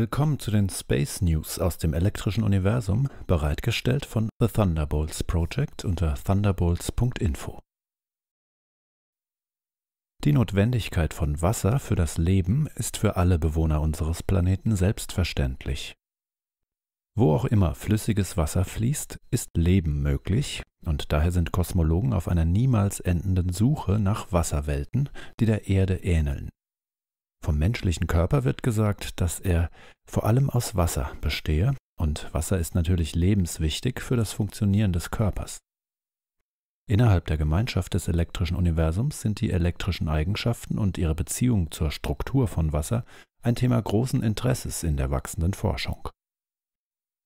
Willkommen zu den Space News aus dem elektrischen Universum, bereitgestellt von The Thunderbolts Project unter thunderbolts.info. Die Notwendigkeit von Wasser für das Leben ist für alle Bewohner unseres Planeten selbstverständlich. Wo auch immer flüssiges Wasser fließt, ist Leben möglich, und daher sind Kosmologen auf einer niemals endenden Suche nach Wasserwelten, die der Erde ähneln. Vom menschlichen Körper wird gesagt, dass er vor allem aus Wasser bestehe, und Wasser ist natürlich lebenswichtig für das Funktionieren des Körpers. Innerhalb der Gemeinschaft des elektrischen Universums sind die elektrischen Eigenschaften und ihre Beziehung zur Struktur von Wasser ein Thema großen Interesses in der wachsenden Forschung.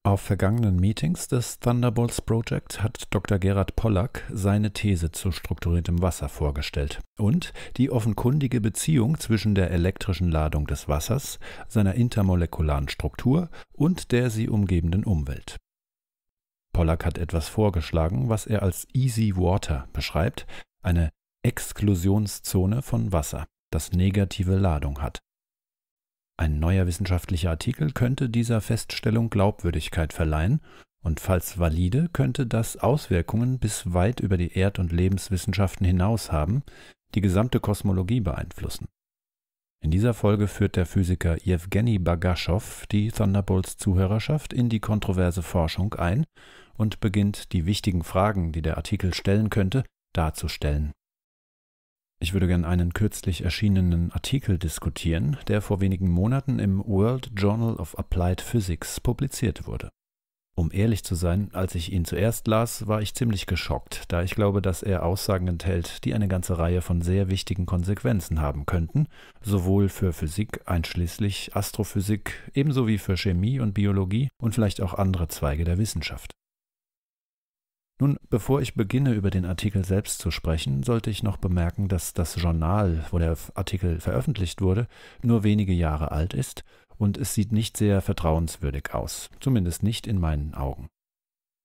Auf vergangenen Meetings des Thunderbolts Project hat Dr. Gerhard Pollack seine These zu strukturiertem Wasser vorgestellt und die offenkundige Beziehung zwischen der elektrischen Ladung des Wassers, seiner intermolekularen Struktur und der sie umgebenden Umwelt. Pollack hat etwas vorgeschlagen, was er als Easy Water beschreibt, eine Exklusionszone von Wasser, das negative Ladung hat ein neuer wissenschaftlicher Artikel könnte dieser Feststellung Glaubwürdigkeit verleihen und falls valide, könnte das Auswirkungen bis weit über die Erd- und Lebenswissenschaften hinaus haben, die gesamte Kosmologie beeinflussen. In dieser Folge führt der Physiker Jewgeni Bagaschow die Thunderbolts Zuhörerschaft in die kontroverse Forschung ein und beginnt, die wichtigen Fragen, die der Artikel stellen könnte, darzustellen. Ich würde gern einen kürzlich erschienenen Artikel diskutieren, der vor wenigen Monaten im World Journal of Applied Physics publiziert wurde. Um ehrlich zu sein, als ich ihn zuerst las, war ich ziemlich geschockt, da ich glaube, dass er Aussagen enthält, die eine ganze Reihe von sehr wichtigen Konsequenzen haben könnten, sowohl für Physik einschließlich Astrophysik, ebenso wie für Chemie und Biologie und vielleicht auch andere Zweige der Wissenschaft. Nun, bevor ich beginne, über den Artikel selbst zu sprechen, sollte ich noch bemerken, dass das Journal, wo der Artikel veröffentlicht wurde, nur wenige Jahre alt ist und es sieht nicht sehr vertrauenswürdig aus, zumindest nicht in meinen Augen.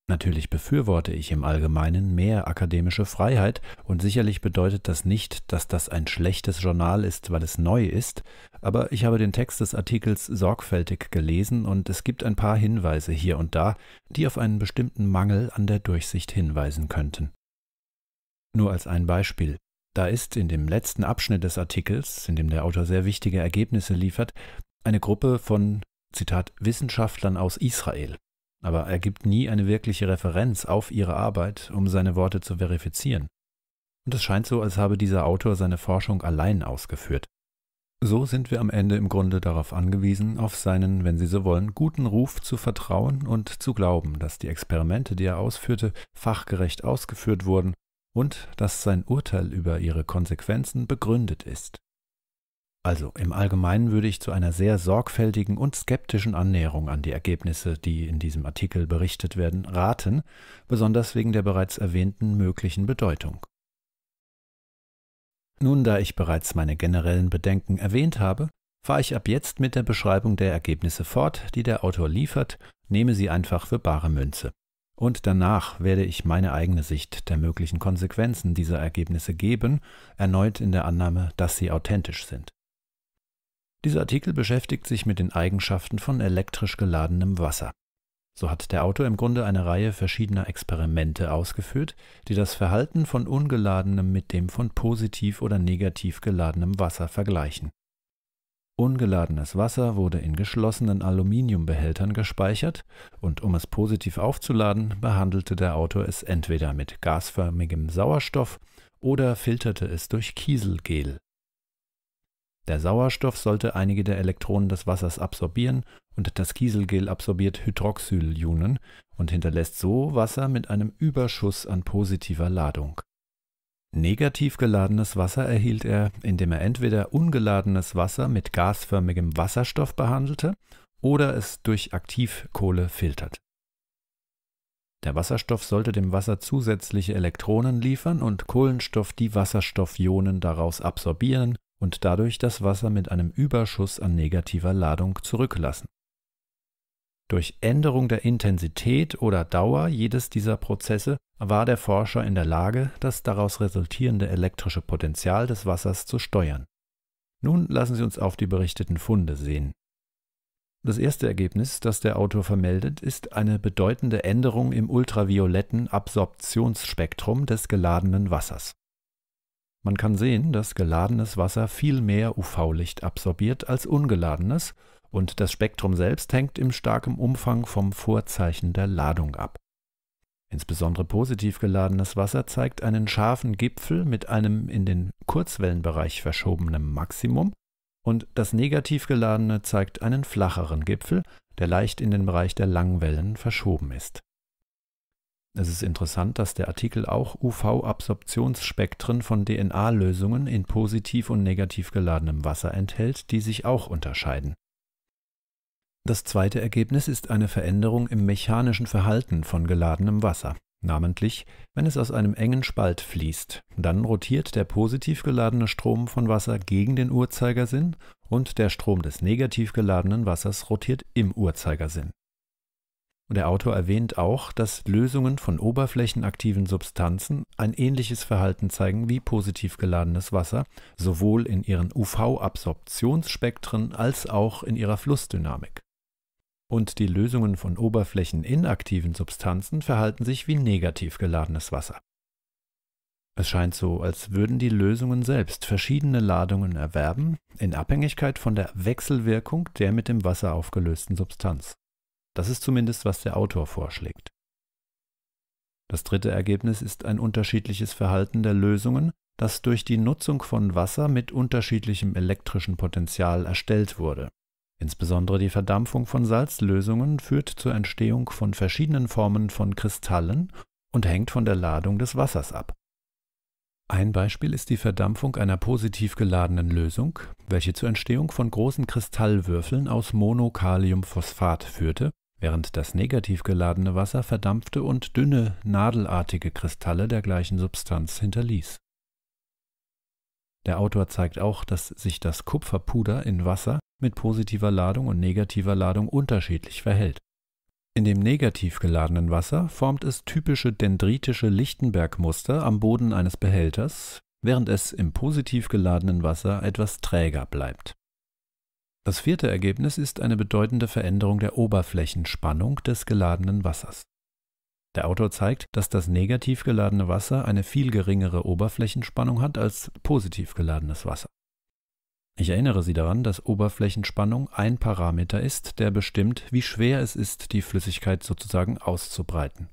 Natürlich befürworte ich im Allgemeinen mehr akademische Freiheit und sicherlich bedeutet das nicht, dass das ein schlechtes Journal ist, weil es neu ist, aber ich habe den Text des Artikels sorgfältig gelesen und es gibt ein paar Hinweise hier und da, die auf einen bestimmten Mangel an der Durchsicht hinweisen könnten. Nur als ein Beispiel. Da ist in dem letzten Abschnitt des Artikels, in dem der Autor sehr wichtige Ergebnisse liefert, eine Gruppe von, Zitat, Wissenschaftlern aus Israel aber er gibt nie eine wirkliche Referenz auf ihre Arbeit, um seine Worte zu verifizieren. Und es scheint so, als habe dieser Autor seine Forschung allein ausgeführt. So sind wir am Ende im Grunde darauf angewiesen, auf seinen, wenn Sie so wollen, guten Ruf zu vertrauen und zu glauben, dass die Experimente, die er ausführte, fachgerecht ausgeführt wurden und dass sein Urteil über ihre Konsequenzen begründet ist. Also im Allgemeinen würde ich zu einer sehr sorgfältigen und skeptischen Annäherung an die Ergebnisse, die in diesem Artikel berichtet werden, raten, besonders wegen der bereits erwähnten möglichen Bedeutung. Nun, da ich bereits meine generellen Bedenken erwähnt habe, fahre ich ab jetzt mit der Beschreibung der Ergebnisse fort, die der Autor liefert, nehme sie einfach für bare Münze. Und danach werde ich meine eigene Sicht der möglichen Konsequenzen dieser Ergebnisse geben, erneut in der Annahme, dass sie authentisch sind. Dieser Artikel beschäftigt sich mit den Eigenschaften von elektrisch geladenem Wasser. So hat der Autor im Grunde eine Reihe verschiedener Experimente ausgeführt, die das Verhalten von ungeladenem mit dem von positiv oder negativ geladenem Wasser vergleichen. Ungeladenes Wasser wurde in geschlossenen Aluminiumbehältern gespeichert und um es positiv aufzuladen, behandelte der Autor es entweder mit gasförmigem Sauerstoff oder filterte es durch Kieselgel. Der Sauerstoff sollte einige der Elektronen des Wassers absorbieren und das Kieselgel absorbiert Hydroxylionen und hinterlässt so Wasser mit einem Überschuss an positiver Ladung. Negativ geladenes Wasser erhielt er, indem er entweder ungeladenes Wasser mit gasförmigem Wasserstoff behandelte oder es durch Aktivkohle filtert. Der Wasserstoff sollte dem Wasser zusätzliche Elektronen liefern und Kohlenstoff die Wasserstoffionen daraus absorbieren und dadurch das Wasser mit einem Überschuss an negativer Ladung zurücklassen. Durch Änderung der Intensität oder Dauer jedes dieser Prozesse war der Forscher in der Lage, das daraus resultierende elektrische Potenzial des Wassers zu steuern. Nun lassen Sie uns auf die berichteten Funde sehen. Das erste Ergebnis, das der Autor vermeldet, ist eine bedeutende Änderung im ultravioletten Absorptionsspektrum des geladenen Wassers. Man kann sehen, dass geladenes Wasser viel mehr UV-Licht absorbiert als ungeladenes und das Spektrum selbst hängt im starkem Umfang vom Vorzeichen der Ladung ab. Insbesondere positiv geladenes Wasser zeigt einen scharfen Gipfel mit einem in den Kurzwellenbereich verschobenen Maximum und das negativ geladene zeigt einen flacheren Gipfel, der leicht in den Bereich der Langwellen verschoben ist. Es ist interessant, dass der Artikel auch UV-Absorptionsspektren von DNA-Lösungen in positiv und negativ geladenem Wasser enthält, die sich auch unterscheiden. Das zweite Ergebnis ist eine Veränderung im mechanischen Verhalten von geladenem Wasser, namentlich wenn es aus einem engen Spalt fließt, dann rotiert der positiv geladene Strom von Wasser gegen den Uhrzeigersinn und der Strom des negativ geladenen Wassers rotiert im Uhrzeigersinn. Und der Autor erwähnt auch, dass Lösungen von oberflächenaktiven Substanzen ein ähnliches Verhalten zeigen wie positiv geladenes Wasser, sowohl in ihren UV-Absorptionsspektren als auch in ihrer Flussdynamik. Und die Lösungen von oberflächeninaktiven Substanzen verhalten sich wie negativ geladenes Wasser. Es scheint so, als würden die Lösungen selbst verschiedene Ladungen erwerben, in Abhängigkeit von der Wechselwirkung der mit dem Wasser aufgelösten Substanz. Das ist zumindest, was der Autor vorschlägt. Das dritte Ergebnis ist ein unterschiedliches Verhalten der Lösungen, das durch die Nutzung von Wasser mit unterschiedlichem elektrischen Potential erstellt wurde. Insbesondere die Verdampfung von Salzlösungen führt zur Entstehung von verschiedenen Formen von Kristallen und hängt von der Ladung des Wassers ab. Ein Beispiel ist die Verdampfung einer positiv geladenen Lösung, welche zur Entstehung von großen Kristallwürfeln aus Monokaliumphosphat führte, während das negativ geladene Wasser verdampfte und dünne, nadelartige Kristalle der gleichen Substanz hinterließ. Der Autor zeigt auch, dass sich das Kupferpuder in Wasser mit positiver Ladung und negativer Ladung unterschiedlich verhält. In dem negativ geladenen Wasser formt es typische dendritische Lichtenberg-Muster am Boden eines Behälters, während es im positiv geladenen Wasser etwas träger bleibt. Das vierte Ergebnis ist eine bedeutende Veränderung der Oberflächenspannung des geladenen Wassers. Der Autor zeigt, dass das negativ geladene Wasser eine viel geringere Oberflächenspannung hat als positiv geladenes Wasser. Ich erinnere Sie daran, dass Oberflächenspannung ein Parameter ist, der bestimmt, wie schwer es ist, die Flüssigkeit sozusagen auszubreiten.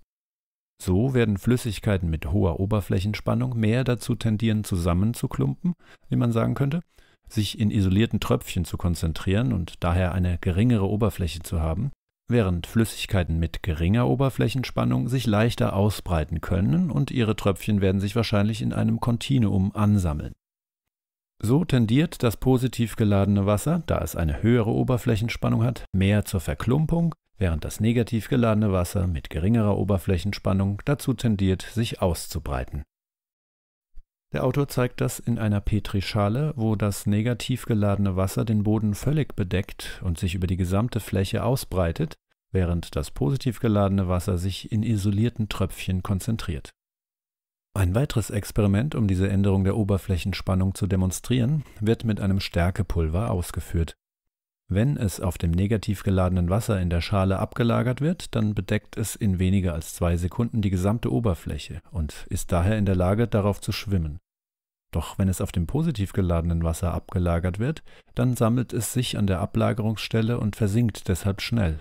So werden Flüssigkeiten mit hoher Oberflächenspannung mehr dazu tendieren, zusammenzuklumpen, wie man sagen könnte, sich in isolierten Tröpfchen zu konzentrieren und daher eine geringere Oberfläche zu haben, während Flüssigkeiten mit geringer Oberflächenspannung sich leichter ausbreiten können und ihre Tröpfchen werden sich wahrscheinlich in einem Kontinuum ansammeln. So tendiert das positiv geladene Wasser, da es eine höhere Oberflächenspannung hat, mehr zur Verklumpung, während das negativ geladene Wasser mit geringerer Oberflächenspannung dazu tendiert, sich auszubreiten. Der Autor zeigt das in einer Petrischale, wo das negativ geladene Wasser den Boden völlig bedeckt und sich über die gesamte Fläche ausbreitet, während das positiv geladene Wasser sich in isolierten Tröpfchen konzentriert. Ein weiteres Experiment, um diese Änderung der Oberflächenspannung zu demonstrieren, wird mit einem Stärkepulver ausgeführt. Wenn es auf dem negativ geladenen Wasser in der Schale abgelagert wird, dann bedeckt es in weniger als zwei Sekunden die gesamte Oberfläche und ist daher in der Lage, darauf zu schwimmen. Doch wenn es auf dem positiv geladenen Wasser abgelagert wird, dann sammelt es sich an der Ablagerungsstelle und versinkt deshalb schnell.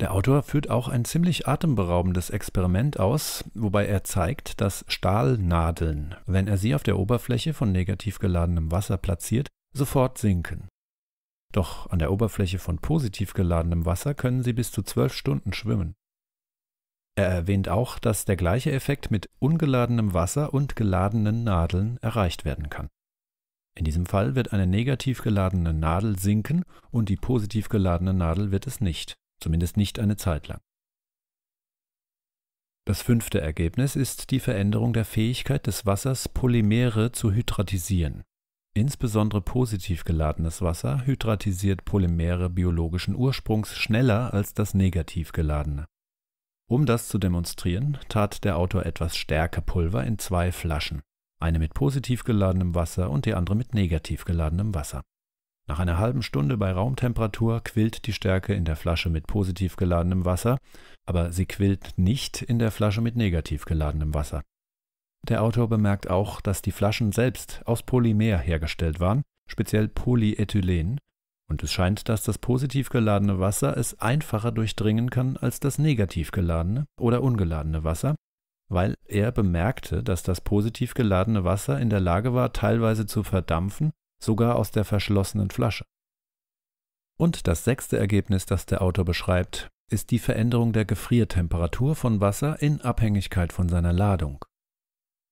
Der Autor führt auch ein ziemlich atemberaubendes Experiment aus, wobei er zeigt, dass Stahlnadeln, wenn er sie auf der Oberfläche von negativ geladenem Wasser platziert, sofort sinken. Doch an der Oberfläche von positiv geladenem Wasser können sie bis zu zwölf Stunden schwimmen. Er erwähnt auch, dass der gleiche Effekt mit ungeladenem Wasser und geladenen Nadeln erreicht werden kann. In diesem Fall wird eine negativ geladene Nadel sinken und die positiv geladene Nadel wird es nicht zumindest nicht eine Zeit lang. Das fünfte Ergebnis ist die Veränderung der Fähigkeit des Wassers, Polymere zu hydratisieren. Insbesondere positiv geladenes Wasser hydratisiert Polymere biologischen Ursprungs schneller als das negativ geladene. Um das zu demonstrieren, tat der Autor etwas Stärkepulver in zwei Flaschen, eine mit positiv geladenem Wasser und die andere mit negativ geladenem Wasser. Nach einer halben Stunde bei Raumtemperatur quillt die Stärke in der Flasche mit positiv geladenem Wasser, aber sie quillt nicht in der Flasche mit negativ geladenem Wasser. Der Autor bemerkt auch, dass die Flaschen selbst aus Polymer hergestellt waren, speziell Polyethylen, und es scheint, dass das positiv geladene Wasser es einfacher durchdringen kann als das negativ geladene oder ungeladene Wasser, weil er bemerkte, dass das positiv geladene Wasser in der Lage war, teilweise zu verdampfen sogar aus der verschlossenen Flasche. Und das sechste Ergebnis, das der Autor beschreibt, ist die Veränderung der Gefriertemperatur von Wasser in Abhängigkeit von seiner Ladung.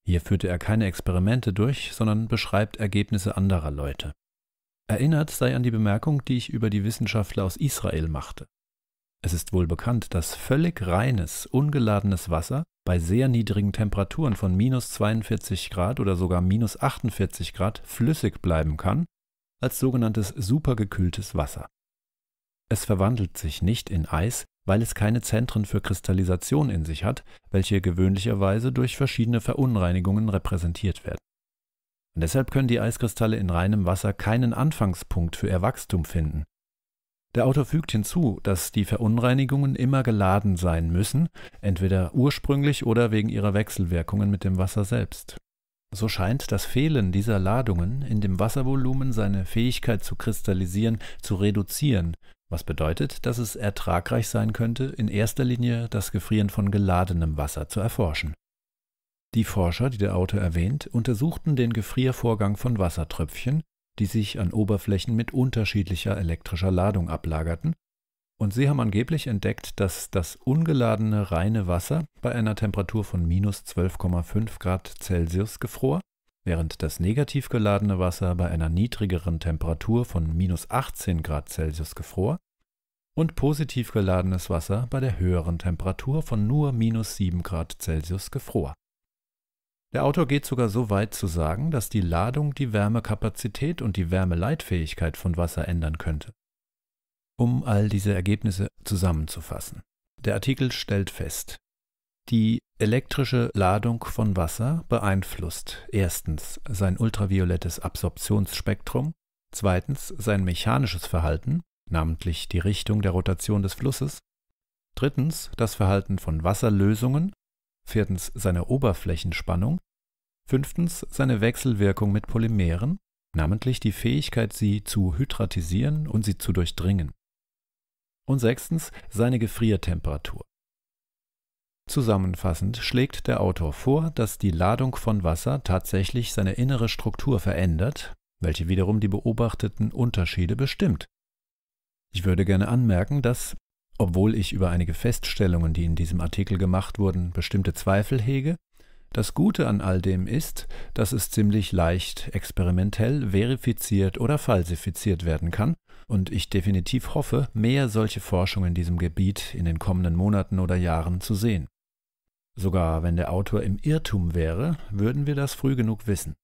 Hier führte er keine Experimente durch, sondern beschreibt Ergebnisse anderer Leute. Erinnert sei an die Bemerkung, die ich über die Wissenschaftler aus Israel machte. Es ist wohl bekannt, dass völlig reines, ungeladenes Wasser bei sehr niedrigen Temperaturen von minus 42 Grad oder sogar minus 48 Grad flüssig bleiben kann, als sogenanntes supergekühltes Wasser. Es verwandelt sich nicht in Eis, weil es keine Zentren für Kristallisation in sich hat, welche gewöhnlicherweise durch verschiedene Verunreinigungen repräsentiert werden. Und deshalb können die Eiskristalle in reinem Wasser keinen Anfangspunkt für ihr Wachstum finden, der Autor fügt hinzu, dass die Verunreinigungen immer geladen sein müssen, entweder ursprünglich oder wegen ihrer Wechselwirkungen mit dem Wasser selbst. So scheint das Fehlen dieser Ladungen in dem Wasservolumen seine Fähigkeit zu kristallisieren zu reduzieren, was bedeutet, dass es ertragreich sein könnte, in erster Linie das Gefrieren von geladenem Wasser zu erforschen. Die Forscher, die der Autor erwähnt, untersuchten den Gefriervorgang von Wassertröpfchen die sich an Oberflächen mit unterschiedlicher elektrischer Ladung ablagerten, und sie haben angeblich entdeckt, dass das ungeladene reine Wasser bei einer Temperatur von minus 12,5 Grad Celsius gefror, während das negativ geladene Wasser bei einer niedrigeren Temperatur von minus 18 Grad Celsius gefror und positiv geladenes Wasser bei der höheren Temperatur von nur minus 7 Grad Celsius gefror. Der Autor geht sogar so weit zu sagen, dass die Ladung die Wärmekapazität und die Wärmeleitfähigkeit von Wasser ändern könnte. Um all diese Ergebnisse zusammenzufassen. Der Artikel stellt fest, die elektrische Ladung von Wasser beeinflusst erstens sein ultraviolettes Absorptionsspektrum, zweitens sein mechanisches Verhalten, namentlich die Richtung der Rotation des Flusses, drittens das Verhalten von Wasserlösungen viertens seine Oberflächenspannung, fünftens seine Wechselwirkung mit Polymeren, namentlich die Fähigkeit, sie zu hydratisieren und sie zu durchdringen. Und sechstens seine Gefriertemperatur. Zusammenfassend schlägt der Autor vor, dass die Ladung von Wasser tatsächlich seine innere Struktur verändert, welche wiederum die beobachteten Unterschiede bestimmt. Ich würde gerne anmerken, dass, obwohl ich über einige Feststellungen, die in diesem Artikel gemacht wurden, bestimmte Zweifel hege, das Gute an all dem ist, dass es ziemlich leicht experimentell verifiziert oder falsifiziert werden kann, und ich definitiv hoffe, mehr solche Forschung in diesem Gebiet in den kommenden Monaten oder Jahren zu sehen. Sogar wenn der Autor im Irrtum wäre, würden wir das früh genug wissen.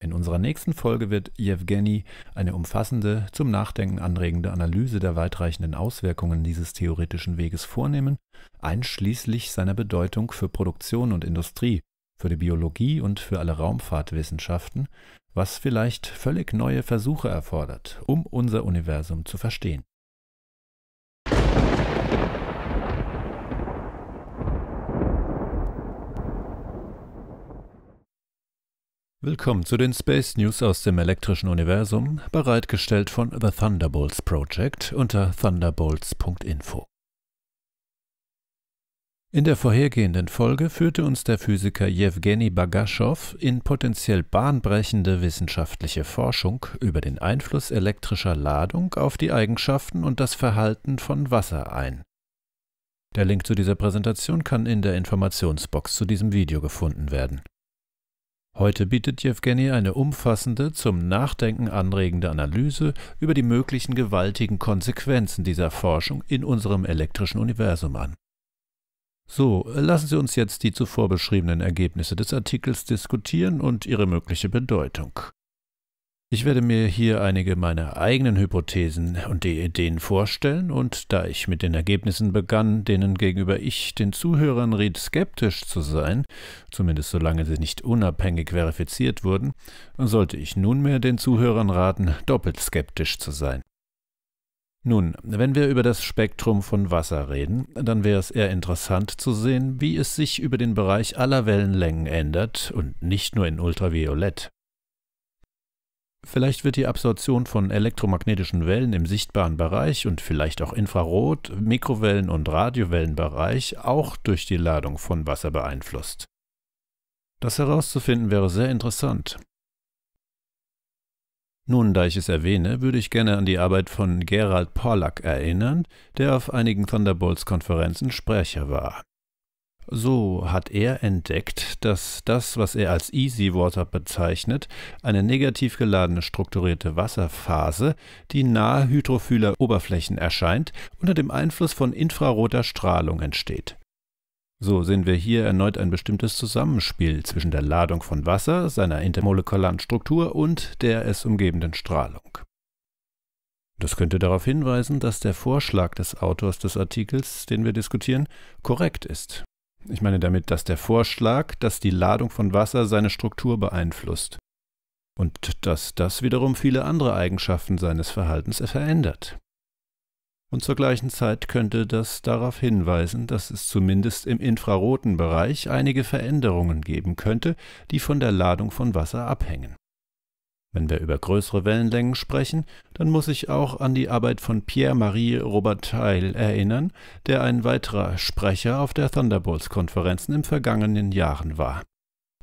In unserer nächsten Folge wird Jewgeni eine umfassende, zum Nachdenken anregende Analyse der weitreichenden Auswirkungen dieses theoretischen Weges vornehmen, einschließlich seiner Bedeutung für Produktion und Industrie, für die Biologie und für alle Raumfahrtwissenschaften, was vielleicht völlig neue Versuche erfordert, um unser Universum zu verstehen. Willkommen zu den Space News aus dem elektrischen Universum, bereitgestellt von The Thunderbolts Project unter thunderbolts.info. In der vorhergehenden Folge führte uns der Physiker Jewgeni Bagaschow in potenziell bahnbrechende wissenschaftliche Forschung über den Einfluss elektrischer Ladung auf die Eigenschaften und das Verhalten von Wasser ein. Der Link zu dieser Präsentation kann in der Informationsbox zu diesem Video gefunden werden. Heute bietet Jewgeni eine umfassende, zum Nachdenken anregende Analyse über die möglichen gewaltigen Konsequenzen dieser Forschung in unserem elektrischen Universum an. So, lassen Sie uns jetzt die zuvor beschriebenen Ergebnisse des Artikels diskutieren und ihre mögliche Bedeutung. Ich werde mir hier einige meiner eigenen Hypothesen und Ideen vorstellen und da ich mit den Ergebnissen begann, denen gegenüber ich den Zuhörern riet, skeptisch zu sein, zumindest solange sie nicht unabhängig verifiziert wurden, sollte ich nunmehr den Zuhörern raten, doppelt skeptisch zu sein. Nun, wenn wir über das Spektrum von Wasser reden, dann wäre es eher interessant zu sehen, wie es sich über den Bereich aller Wellenlängen ändert und nicht nur in Ultraviolett. Vielleicht wird die Absorption von elektromagnetischen Wellen im sichtbaren Bereich und vielleicht auch Infrarot-, Mikrowellen- und Radiowellenbereich auch durch die Ladung von Wasser beeinflusst. Das herauszufinden wäre sehr interessant. Nun, da ich es erwähne, würde ich gerne an die Arbeit von Gerald Pollack erinnern, der auf einigen Thunderbolts-Konferenzen Sprecher war. So hat er entdeckt, dass das, was er als Easy Water bezeichnet, eine negativ geladene strukturierte Wasserphase, die nahe hydrophiler Oberflächen erscheint, unter dem Einfluss von infraroter Strahlung entsteht. So sehen wir hier erneut ein bestimmtes Zusammenspiel zwischen der Ladung von Wasser, seiner intermolekularen Struktur und der es umgebenden Strahlung. Das könnte darauf hinweisen, dass der Vorschlag des Autors des Artikels, den wir diskutieren, korrekt ist. Ich meine damit, dass der Vorschlag, dass die Ladung von Wasser seine Struktur beeinflusst und dass das wiederum viele andere Eigenschaften seines Verhaltens verändert. Und zur gleichen Zeit könnte das darauf hinweisen, dass es zumindest im infraroten Bereich einige Veränderungen geben könnte, die von der Ladung von Wasser abhängen. Wenn wir über größere Wellenlängen sprechen, dann muss ich auch an die Arbeit von Pierre-Marie Robertaille erinnern, der ein weiterer Sprecher auf der Thunderbolts-Konferenzen im vergangenen Jahren war.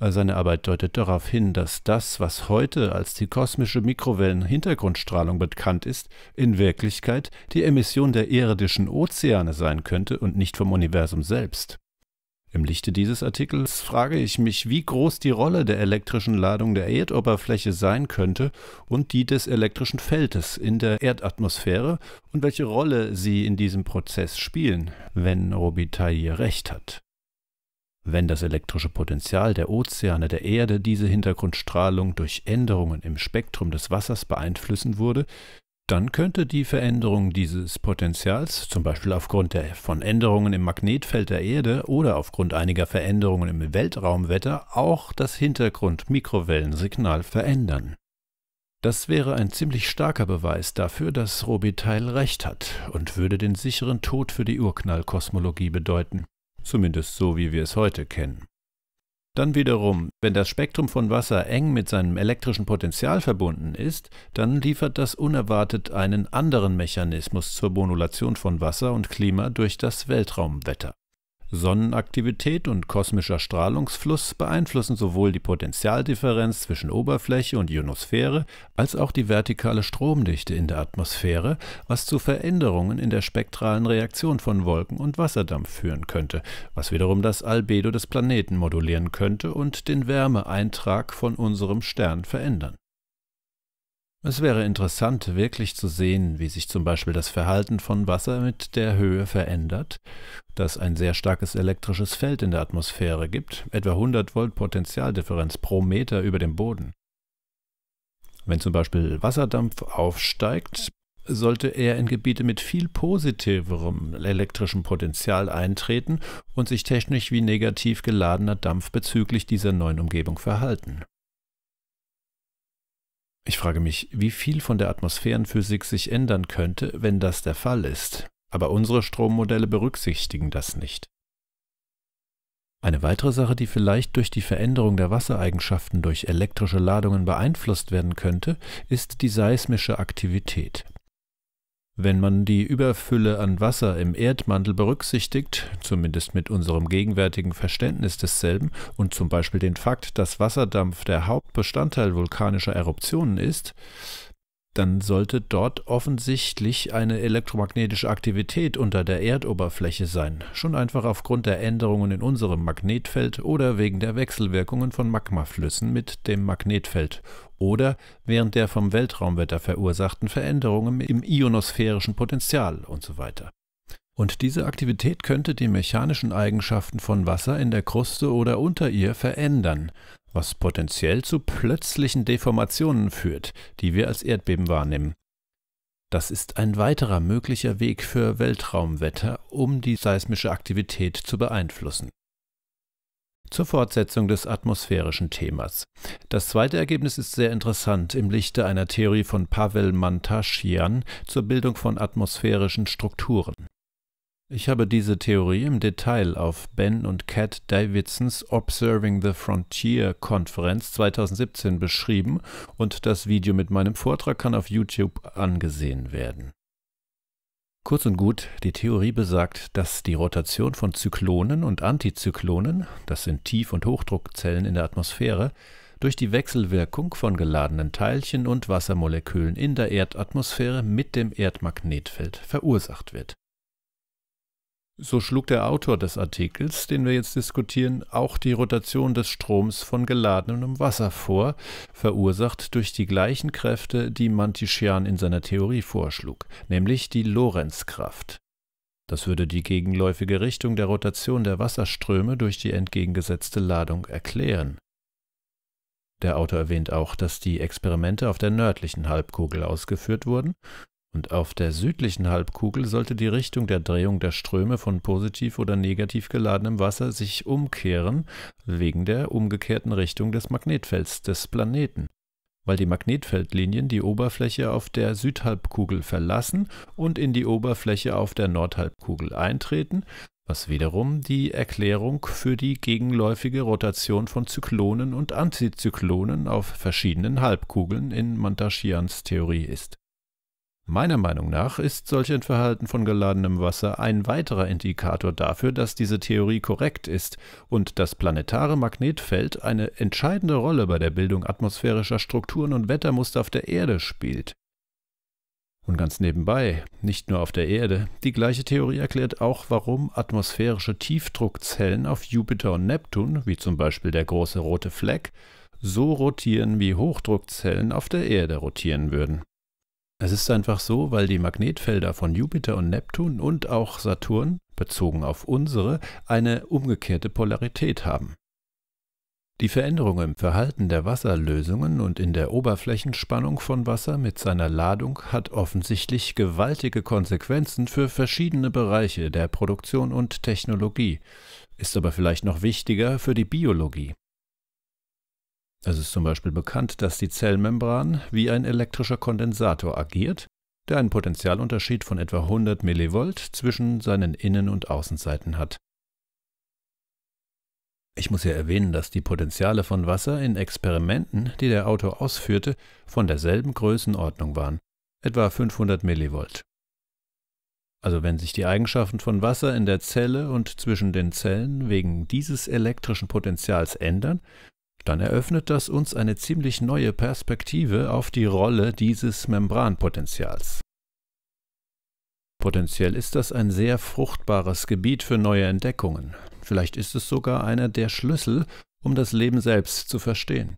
Seine Arbeit deutet darauf hin, dass das, was heute als die kosmische Mikrowellen-Hintergrundstrahlung bekannt ist, in Wirklichkeit die Emission der irdischen Ozeane sein könnte und nicht vom Universum selbst. Im Lichte dieses Artikels frage ich mich, wie groß die Rolle der elektrischen Ladung der Erdoberfläche sein könnte und die des elektrischen Feldes in der Erdatmosphäre und welche Rolle sie in diesem Prozess spielen, wenn Robitaille recht hat. Wenn das elektrische Potenzial der Ozeane der Erde diese Hintergrundstrahlung durch Änderungen im Spektrum des Wassers beeinflussen würde, dann könnte die Veränderung dieses Potentials, zum Beispiel aufgrund der, von Änderungen im Magnetfeld der Erde oder aufgrund einiger Veränderungen im Weltraumwetter, auch das Hintergrund-Mikrowellensignal verändern. Das wäre ein ziemlich starker Beweis dafür, dass Robitaille recht hat und würde den sicheren Tod für die Urknallkosmologie bedeuten, zumindest so wie wir es heute kennen. Dann wiederum, wenn das Spektrum von Wasser eng mit seinem elektrischen Potenzial verbunden ist, dann liefert das unerwartet einen anderen Mechanismus zur Modulation von Wasser und Klima durch das Weltraumwetter. Sonnenaktivität und kosmischer Strahlungsfluss beeinflussen sowohl die Potentialdifferenz zwischen Oberfläche und Ionosphäre als auch die vertikale Stromdichte in der Atmosphäre, was zu Veränderungen in der spektralen Reaktion von Wolken und Wasserdampf führen könnte, was wiederum das Albedo des Planeten modulieren könnte und den Wärmeeintrag von unserem Stern verändern. Es wäre interessant, wirklich zu sehen, wie sich zum Beispiel das Verhalten von Wasser mit der Höhe verändert, dass ein sehr starkes elektrisches Feld in der Atmosphäre gibt, etwa 100 Volt Potentialdifferenz pro Meter über dem Boden. Wenn zum Beispiel Wasserdampf aufsteigt, sollte er in Gebiete mit viel positiverem elektrischem Potential eintreten und sich technisch wie negativ geladener Dampf bezüglich dieser neuen Umgebung verhalten. Ich frage mich, wie viel von der Atmosphärenphysik sich ändern könnte, wenn das der Fall ist. Aber unsere Strommodelle berücksichtigen das nicht. Eine weitere Sache, die vielleicht durch die Veränderung der Wassereigenschaften durch elektrische Ladungen beeinflusst werden könnte, ist die seismische Aktivität. Wenn man die Überfülle an Wasser im Erdmantel berücksichtigt, zumindest mit unserem gegenwärtigen Verständnis desselben, und zum Beispiel den Fakt, dass Wasserdampf der Hauptbestandteil vulkanischer Eruptionen ist, dann sollte dort offensichtlich eine elektromagnetische Aktivität unter der Erdoberfläche sein, schon einfach aufgrund der Änderungen in unserem Magnetfeld oder wegen der Wechselwirkungen von Magmaflüssen mit dem Magnetfeld oder während der vom Weltraumwetter verursachten Veränderungen im ionosphärischen Potenzial und so weiter. Und diese Aktivität könnte die mechanischen Eigenschaften von Wasser in der Kruste oder unter ihr verändern, was potenziell zu plötzlichen Deformationen führt, die wir als Erdbeben wahrnehmen. Das ist ein weiterer möglicher Weg für Weltraumwetter, um die seismische Aktivität zu beeinflussen. Zur Fortsetzung des atmosphärischen Themas. Das zweite Ergebnis ist sehr interessant im Lichte einer Theorie von Pavel Mantaschian zur Bildung von atmosphärischen Strukturen. Ich habe diese Theorie im Detail auf Ben und Cat Davidsons Observing the Frontier Konferenz 2017 beschrieben und das Video mit meinem Vortrag kann auf YouTube angesehen werden. Kurz und gut, die Theorie besagt, dass die Rotation von Zyklonen und Antizyklonen, das sind Tief- und Hochdruckzellen in der Atmosphäre, durch die Wechselwirkung von geladenen Teilchen und Wassermolekülen in der Erdatmosphäre mit dem Erdmagnetfeld verursacht wird so schlug der Autor des Artikels, den wir jetzt diskutieren, auch die Rotation des Stroms von geladenem Wasser vor, verursacht durch die gleichen Kräfte, die Mantischian in seiner Theorie vorschlug, nämlich die Lorenzkraft. Das würde die gegenläufige Richtung der Rotation der Wasserströme durch die entgegengesetzte Ladung erklären. Der Autor erwähnt auch, dass die Experimente auf der nördlichen Halbkugel ausgeführt wurden und auf der südlichen Halbkugel sollte die Richtung der Drehung der Ströme von positiv oder negativ geladenem Wasser sich umkehren wegen der umgekehrten Richtung des Magnetfelds des Planeten, weil die Magnetfeldlinien die Oberfläche auf der Südhalbkugel verlassen und in die Oberfläche auf der Nordhalbkugel eintreten, was wiederum die Erklärung für die gegenläufige Rotation von Zyklonen und Antizyklonen auf verschiedenen Halbkugeln in Montachians Theorie ist. Meiner Meinung nach ist solch ein Verhalten von geladenem Wasser ein weiterer Indikator dafür, dass diese Theorie korrekt ist und das planetare Magnetfeld eine entscheidende Rolle bei der Bildung atmosphärischer Strukturen und Wettermuster auf der Erde spielt. Und ganz nebenbei, nicht nur auf der Erde, die gleiche Theorie erklärt auch, warum atmosphärische Tiefdruckzellen auf Jupiter und Neptun, wie zum Beispiel der große rote Fleck, so rotieren wie Hochdruckzellen auf der Erde rotieren würden. Es ist einfach so, weil die Magnetfelder von Jupiter und Neptun und auch Saturn, bezogen auf unsere, eine umgekehrte Polarität haben. Die Veränderung im Verhalten der Wasserlösungen und in der Oberflächenspannung von Wasser mit seiner Ladung hat offensichtlich gewaltige Konsequenzen für verschiedene Bereiche der Produktion und Technologie, ist aber vielleicht noch wichtiger für die Biologie. Es ist zum Beispiel bekannt, dass die Zellmembran wie ein elektrischer Kondensator agiert, der einen Potentialunterschied von etwa 100 mV zwischen seinen Innen- und Außenseiten hat. Ich muss ja erwähnen, dass die Potenziale von Wasser in Experimenten, die der Autor ausführte, von derselben Größenordnung waren, etwa 500 mV. Also wenn sich die Eigenschaften von Wasser in der Zelle und zwischen den Zellen wegen dieses elektrischen Potentials ändern, dann eröffnet das uns eine ziemlich neue Perspektive auf die Rolle dieses Membranpotenzials. Potenziell ist das ein sehr fruchtbares Gebiet für neue Entdeckungen. Vielleicht ist es sogar einer der Schlüssel, um das Leben selbst zu verstehen.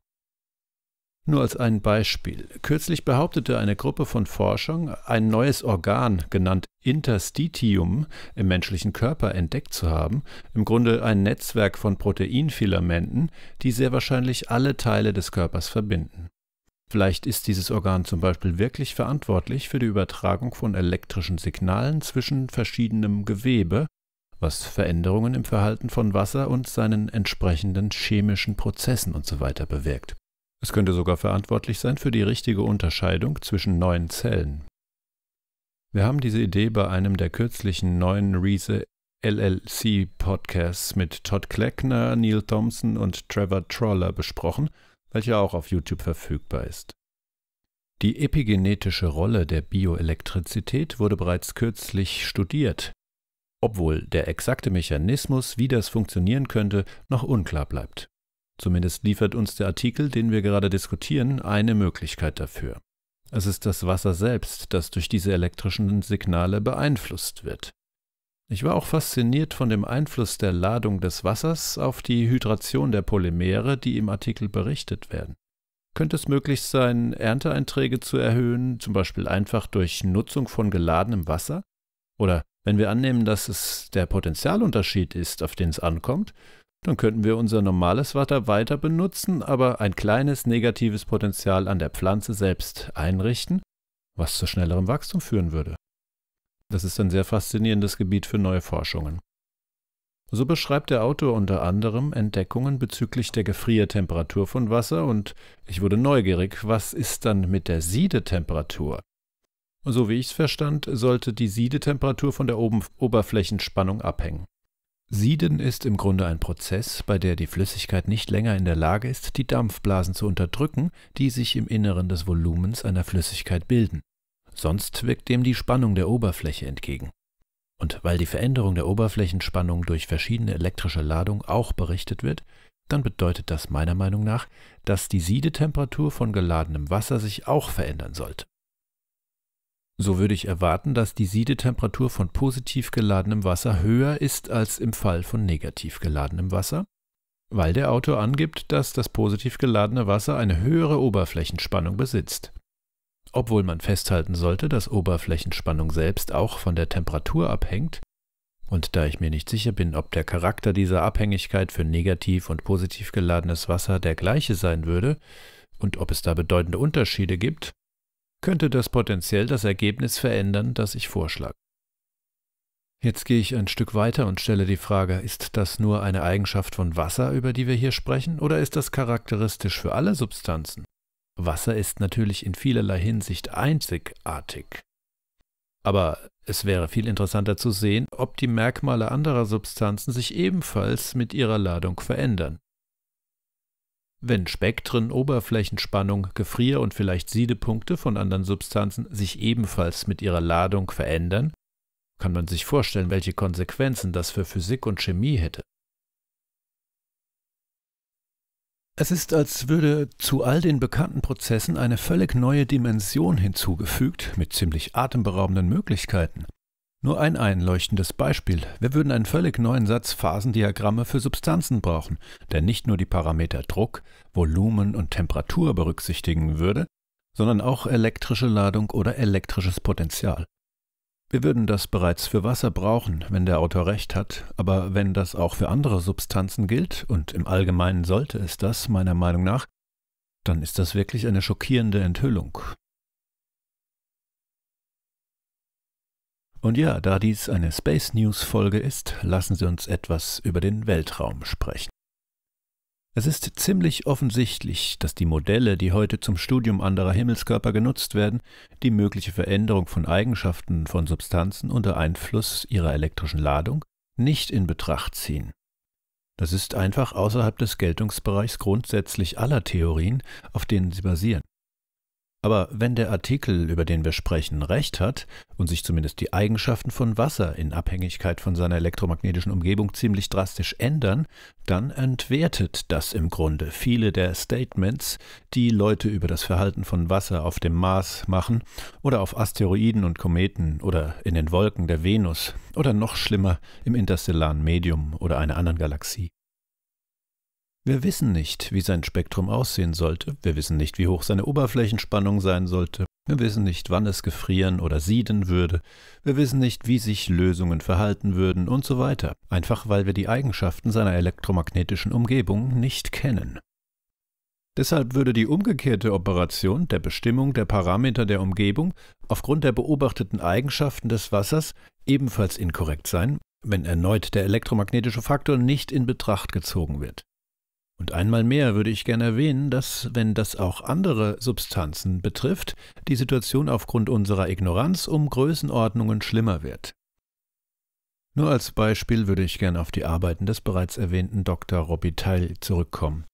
Nur als ein Beispiel. Kürzlich behauptete eine Gruppe von Forschern, ein neues Organ, genannt Interstitium, im menschlichen Körper entdeckt zu haben, im Grunde ein Netzwerk von Proteinfilamenten, die sehr wahrscheinlich alle Teile des Körpers verbinden. Vielleicht ist dieses Organ zum Beispiel wirklich verantwortlich für die Übertragung von elektrischen Signalen zwischen verschiedenem Gewebe, was Veränderungen im Verhalten von Wasser und seinen entsprechenden chemischen Prozessen usw. So bewirkt. Es könnte sogar verantwortlich sein für die richtige Unterscheidung zwischen neuen Zellen. Wir haben diese Idee bei einem der kürzlichen neuen Riese LLC Podcasts mit Todd Kleckner, Neil Thompson und Trevor Troller besprochen, welcher auch auf YouTube verfügbar ist. Die epigenetische Rolle der Bioelektrizität wurde bereits kürzlich studiert, obwohl der exakte Mechanismus, wie das funktionieren könnte, noch unklar bleibt. Zumindest liefert uns der Artikel, den wir gerade diskutieren, eine Möglichkeit dafür. Es ist das Wasser selbst, das durch diese elektrischen Signale beeinflusst wird. Ich war auch fasziniert von dem Einfluss der Ladung des Wassers auf die Hydration der Polymere, die im Artikel berichtet werden. Könnte es möglich sein, Ernteeinträge zu erhöhen, zum Beispiel einfach durch Nutzung von geladenem Wasser? Oder wenn wir annehmen, dass es der Potenzialunterschied ist, auf den es ankommt, dann könnten wir unser normales Wasser weiter benutzen, aber ein kleines negatives Potenzial an der Pflanze selbst einrichten, was zu schnellerem Wachstum führen würde. Das ist ein sehr faszinierendes Gebiet für neue Forschungen. So beschreibt der Autor unter anderem Entdeckungen bezüglich der Gefriertemperatur von Wasser und ich wurde neugierig, was ist dann mit der Siedetemperatur? So wie ich es verstand, sollte die Siedetemperatur von der Oberflächenspannung abhängen. Sieden ist im Grunde ein Prozess, bei der die Flüssigkeit nicht länger in der Lage ist, die Dampfblasen zu unterdrücken, die sich im Inneren des Volumens einer Flüssigkeit bilden. Sonst wirkt dem die Spannung der Oberfläche entgegen. Und weil die Veränderung der Oberflächenspannung durch verschiedene elektrische Ladung auch berichtet wird, dann bedeutet das meiner Meinung nach, dass die Siedetemperatur von geladenem Wasser sich auch verändern sollte. So würde ich erwarten, dass die Siedetemperatur von positiv geladenem Wasser höher ist als im Fall von negativ geladenem Wasser, weil der Autor angibt, dass das positiv geladene Wasser eine höhere Oberflächenspannung besitzt. Obwohl man festhalten sollte, dass Oberflächenspannung selbst auch von der Temperatur abhängt, und da ich mir nicht sicher bin, ob der Charakter dieser Abhängigkeit für negativ und positiv geladenes Wasser der gleiche sein würde und ob es da bedeutende Unterschiede gibt, könnte das potenziell das Ergebnis verändern, das ich vorschlage. Jetzt gehe ich ein Stück weiter und stelle die Frage, ist das nur eine Eigenschaft von Wasser, über die wir hier sprechen, oder ist das charakteristisch für alle Substanzen? Wasser ist natürlich in vielerlei Hinsicht einzigartig. Aber es wäre viel interessanter zu sehen, ob die Merkmale anderer Substanzen sich ebenfalls mit ihrer Ladung verändern. Wenn Spektren, Oberflächenspannung, Gefrier- und vielleicht Siedepunkte von anderen Substanzen sich ebenfalls mit ihrer Ladung verändern, kann man sich vorstellen, welche Konsequenzen das für Physik und Chemie hätte. Es ist, als würde zu all den bekannten Prozessen eine völlig neue Dimension hinzugefügt mit ziemlich atemberaubenden Möglichkeiten. Nur ein einleuchtendes Beispiel. Wir würden einen völlig neuen Satz Phasendiagramme für Substanzen brauchen, der nicht nur die Parameter Druck, Volumen und Temperatur berücksichtigen würde, sondern auch elektrische Ladung oder elektrisches Potenzial. Wir würden das bereits für Wasser brauchen, wenn der Autor recht hat, aber wenn das auch für andere Substanzen gilt, und im Allgemeinen sollte es das meiner Meinung nach, dann ist das wirklich eine schockierende Enthüllung. Und ja, da dies eine Space News Folge ist, lassen Sie uns etwas über den Weltraum sprechen. Es ist ziemlich offensichtlich, dass die Modelle, die heute zum Studium anderer Himmelskörper genutzt werden, die mögliche Veränderung von Eigenschaften von Substanzen unter Einfluss ihrer elektrischen Ladung nicht in Betracht ziehen. Das ist einfach außerhalb des Geltungsbereichs grundsätzlich aller Theorien, auf denen sie basieren. Aber wenn der Artikel, über den wir sprechen, recht hat und sich zumindest die Eigenschaften von Wasser in Abhängigkeit von seiner elektromagnetischen Umgebung ziemlich drastisch ändern, dann entwertet das im Grunde viele der Statements, die Leute über das Verhalten von Wasser auf dem Mars machen oder auf Asteroiden und Kometen oder in den Wolken der Venus oder noch schlimmer im interstellaren Medium oder einer anderen Galaxie. Wir wissen nicht, wie sein Spektrum aussehen sollte, wir wissen nicht, wie hoch seine Oberflächenspannung sein sollte, wir wissen nicht, wann es gefrieren oder sieden würde, wir wissen nicht, wie sich Lösungen verhalten würden und so weiter, einfach weil wir die Eigenschaften seiner elektromagnetischen Umgebung nicht kennen. Deshalb würde die umgekehrte Operation der Bestimmung der Parameter der Umgebung aufgrund der beobachteten Eigenschaften des Wassers ebenfalls inkorrekt sein, wenn erneut der elektromagnetische Faktor nicht in Betracht gezogen wird. Und einmal mehr würde ich gerne erwähnen, dass, wenn das auch andere Substanzen betrifft, die Situation aufgrund unserer Ignoranz um Größenordnungen schlimmer wird. Nur als Beispiel würde ich gerne auf die Arbeiten des bereits erwähnten Dr. Robitaille zurückkommen.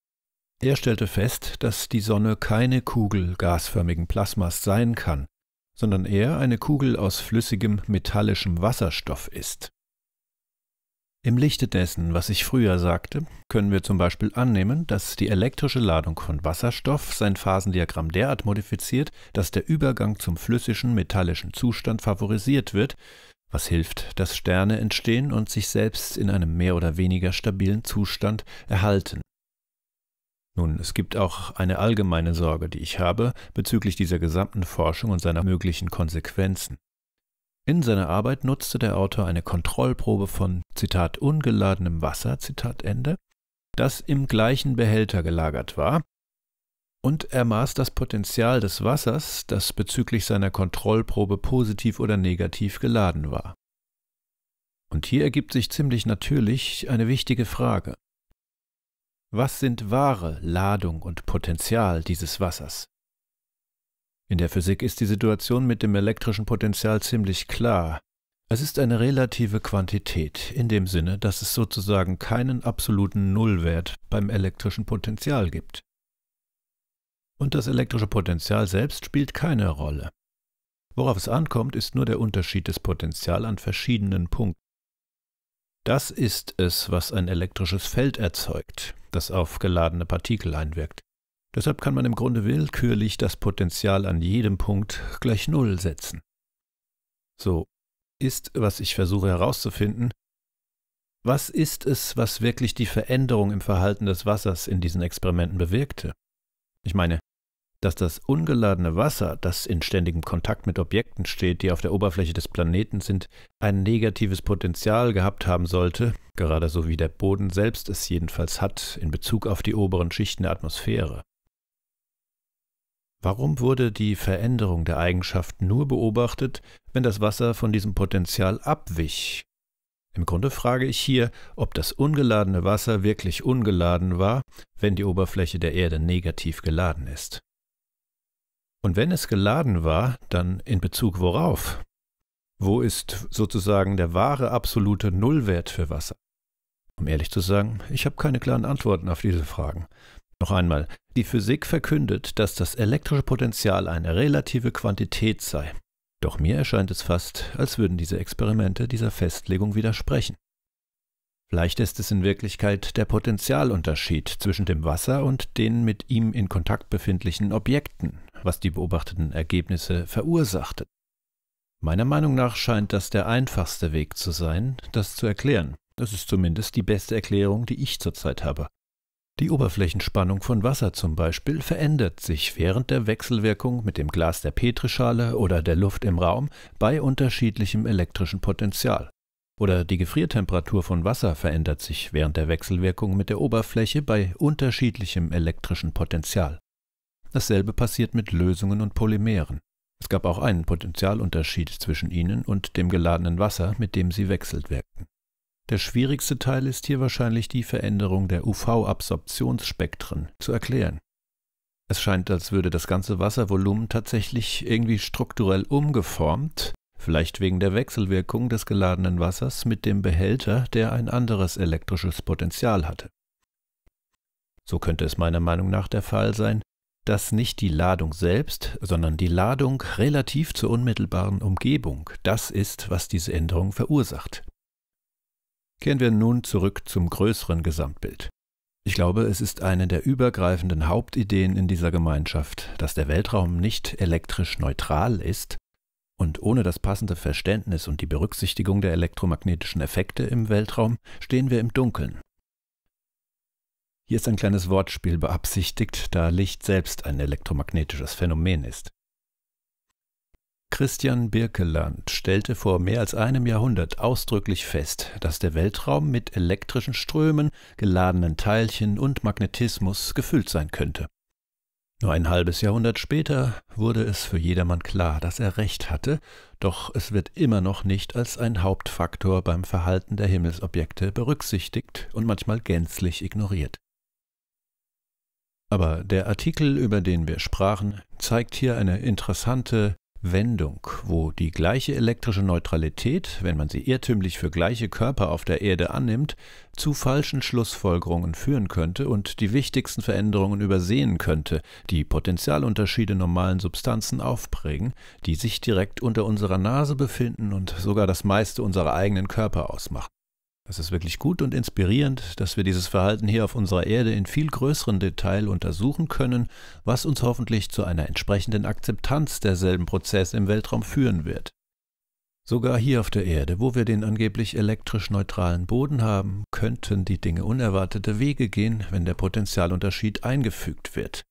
Er stellte fest, dass die Sonne keine Kugel gasförmigen Plasmas sein kann, sondern eher eine Kugel aus flüssigem metallischem Wasserstoff ist. Im Lichte dessen, was ich früher sagte, können wir zum Beispiel annehmen, dass die elektrische Ladung von Wasserstoff sein Phasendiagramm derart modifiziert, dass der Übergang zum flüssischen metallischen Zustand favorisiert wird, was hilft, dass Sterne entstehen und sich selbst in einem mehr oder weniger stabilen Zustand erhalten. Nun, es gibt auch eine allgemeine Sorge, die ich habe, bezüglich dieser gesamten Forschung und seiner möglichen Konsequenzen. In seiner Arbeit nutzte der Autor eine Kontrollprobe von, Zitat, ungeladenem Wasser, Zitat Ende, das im gleichen Behälter gelagert war, und er maß das Potenzial des Wassers, das bezüglich seiner Kontrollprobe positiv oder negativ geladen war. Und hier ergibt sich ziemlich natürlich eine wichtige Frage. Was sind wahre Ladung und Potenzial dieses Wassers? In der Physik ist die Situation mit dem elektrischen Potential ziemlich klar. Es ist eine relative Quantität, in dem Sinne, dass es sozusagen keinen absoluten Nullwert beim elektrischen Potential gibt. Und das elektrische Potential selbst spielt keine Rolle. Worauf es ankommt, ist nur der Unterschied des Potential an verschiedenen Punkten. Das ist es, was ein elektrisches Feld erzeugt, das auf geladene Partikel einwirkt. Deshalb kann man im Grunde willkürlich das Potenzial an jedem Punkt gleich Null setzen. So ist, was ich versuche herauszufinden, was ist es, was wirklich die Veränderung im Verhalten des Wassers in diesen Experimenten bewirkte? Ich meine, dass das ungeladene Wasser, das in ständigem Kontakt mit Objekten steht, die auf der Oberfläche des Planeten sind, ein negatives Potenzial gehabt haben sollte, gerade so wie der Boden selbst es jedenfalls hat in Bezug auf die oberen Schichten der Atmosphäre. Warum wurde die Veränderung der Eigenschaft nur beobachtet, wenn das Wasser von diesem Potential abwich? Im Grunde frage ich hier, ob das ungeladene Wasser wirklich ungeladen war, wenn die Oberfläche der Erde negativ geladen ist. Und wenn es geladen war, dann in Bezug worauf? Wo ist sozusagen der wahre absolute Nullwert für Wasser? Um ehrlich zu sagen, ich habe keine klaren Antworten auf diese Fragen. Noch einmal, die Physik verkündet, dass das elektrische Potential eine relative Quantität sei. Doch mir erscheint es fast, als würden diese Experimente dieser Festlegung widersprechen. Vielleicht ist es in Wirklichkeit der Potentialunterschied zwischen dem Wasser und den mit ihm in Kontakt befindlichen Objekten, was die beobachteten Ergebnisse verursachte. Meiner Meinung nach scheint das der einfachste Weg zu sein, das zu erklären. Das ist zumindest die beste Erklärung, die ich zurzeit habe. Die Oberflächenspannung von Wasser zum Beispiel verändert sich während der Wechselwirkung mit dem Glas der Petrischale oder der Luft im Raum bei unterschiedlichem elektrischen Potential. Oder die Gefriertemperatur von Wasser verändert sich während der Wechselwirkung mit der Oberfläche bei unterschiedlichem elektrischen Potential. Dasselbe passiert mit Lösungen und Polymeren. Es gab auch einen Potentialunterschied zwischen ihnen und dem geladenen Wasser, mit dem sie wechselt wirkten. Der schwierigste Teil ist hier wahrscheinlich die Veränderung der UV-Absorptionsspektren zu erklären. Es scheint, als würde das ganze Wasservolumen tatsächlich irgendwie strukturell umgeformt, vielleicht wegen der Wechselwirkung des geladenen Wassers mit dem Behälter, der ein anderes elektrisches Potenzial hatte. So könnte es meiner Meinung nach der Fall sein, dass nicht die Ladung selbst, sondern die Ladung relativ zur unmittelbaren Umgebung das ist, was diese Änderung verursacht. Kehren wir nun zurück zum größeren Gesamtbild. Ich glaube, es ist eine der übergreifenden Hauptideen in dieser Gemeinschaft, dass der Weltraum nicht elektrisch neutral ist und ohne das passende Verständnis und die Berücksichtigung der elektromagnetischen Effekte im Weltraum stehen wir im Dunkeln. Hier ist ein kleines Wortspiel beabsichtigt, da Licht selbst ein elektromagnetisches Phänomen ist. Christian Birkeland stellte vor mehr als einem Jahrhundert ausdrücklich fest, dass der Weltraum mit elektrischen Strömen, geladenen Teilchen und Magnetismus gefüllt sein könnte. Nur ein halbes Jahrhundert später wurde es für jedermann klar, dass er recht hatte, doch es wird immer noch nicht als ein Hauptfaktor beim Verhalten der Himmelsobjekte berücksichtigt und manchmal gänzlich ignoriert. Aber der Artikel, über den wir sprachen, zeigt hier eine interessante Wendung, wo die gleiche elektrische Neutralität, wenn man sie irrtümlich für gleiche Körper auf der Erde annimmt, zu falschen Schlussfolgerungen führen könnte und die wichtigsten Veränderungen übersehen könnte, die Potenzialunterschiede normalen Substanzen aufprägen, die sich direkt unter unserer Nase befinden und sogar das meiste unserer eigenen Körper ausmachen. Es ist wirklich gut und inspirierend, dass wir dieses Verhalten hier auf unserer Erde in viel größerem Detail untersuchen können, was uns hoffentlich zu einer entsprechenden Akzeptanz derselben Prozesse im Weltraum führen wird. Sogar hier auf der Erde, wo wir den angeblich elektrisch neutralen Boden haben, könnten die Dinge unerwartete Wege gehen, wenn der Potentialunterschied eingefügt wird.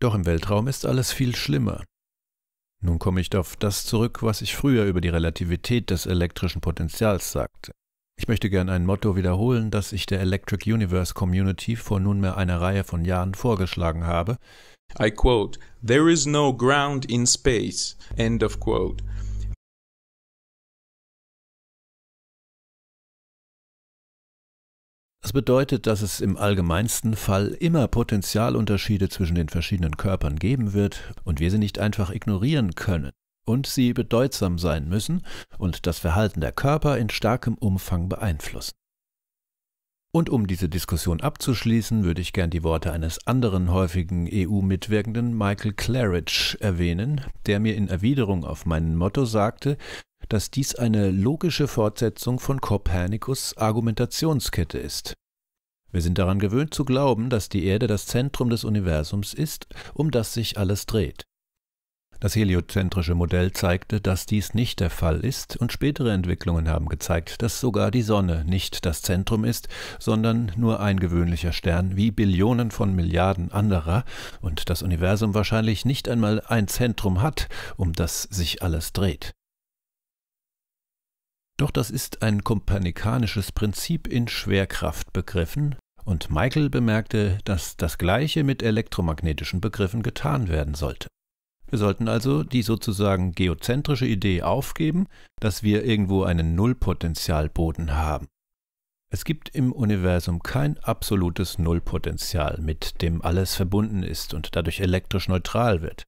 Doch im Weltraum ist alles viel schlimmer. Nun komme ich auf das zurück, was ich früher über die Relativität des elektrischen Potentials sagte. Ich möchte gern ein Motto wiederholen, das ich der Electric Universe Community vor nunmehr einer Reihe von Jahren vorgeschlagen habe. I quote, There is no ground in space. End of quote. Das bedeutet, dass es im allgemeinsten Fall immer Potenzialunterschiede zwischen den verschiedenen Körpern geben wird und wir sie nicht einfach ignorieren können und sie bedeutsam sein müssen und das Verhalten der Körper in starkem Umfang beeinflussen. Und um diese Diskussion abzuschließen, würde ich gern die Worte eines anderen häufigen EU-Mitwirkenden Michael Claridge erwähnen, der mir in Erwiderung auf mein Motto sagte, dass dies eine logische Fortsetzung von Kopernikus Argumentationskette ist. Wir sind daran gewöhnt zu glauben, dass die Erde das Zentrum des Universums ist, um das sich alles dreht. Das heliozentrische Modell zeigte, dass dies nicht der Fall ist, und spätere Entwicklungen haben gezeigt, dass sogar die Sonne nicht das Zentrum ist, sondern nur ein gewöhnlicher Stern wie Billionen von Milliarden anderer und das Universum wahrscheinlich nicht einmal ein Zentrum hat, um das sich alles dreht. Doch das ist ein kopernikanisches Prinzip in Schwerkraft begriffen, und Michael bemerkte, dass das gleiche mit elektromagnetischen Begriffen getan werden sollte. Wir sollten also die sozusagen geozentrische Idee aufgeben, dass wir irgendwo einen Nullpotentialboden haben. Es gibt im Universum kein absolutes Nullpotential, mit dem alles verbunden ist und dadurch elektrisch neutral wird.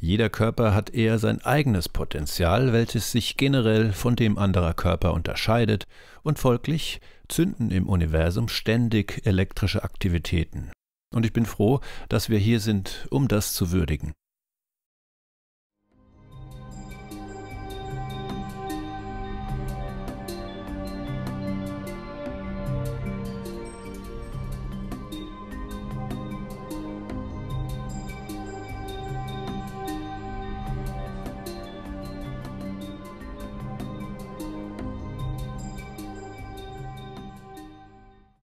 Jeder Körper hat eher sein eigenes Potenzial, welches sich generell von dem anderer Körper unterscheidet, und folglich zünden im Universum ständig elektrische Aktivitäten und ich bin froh, dass wir hier sind, um das zu würdigen.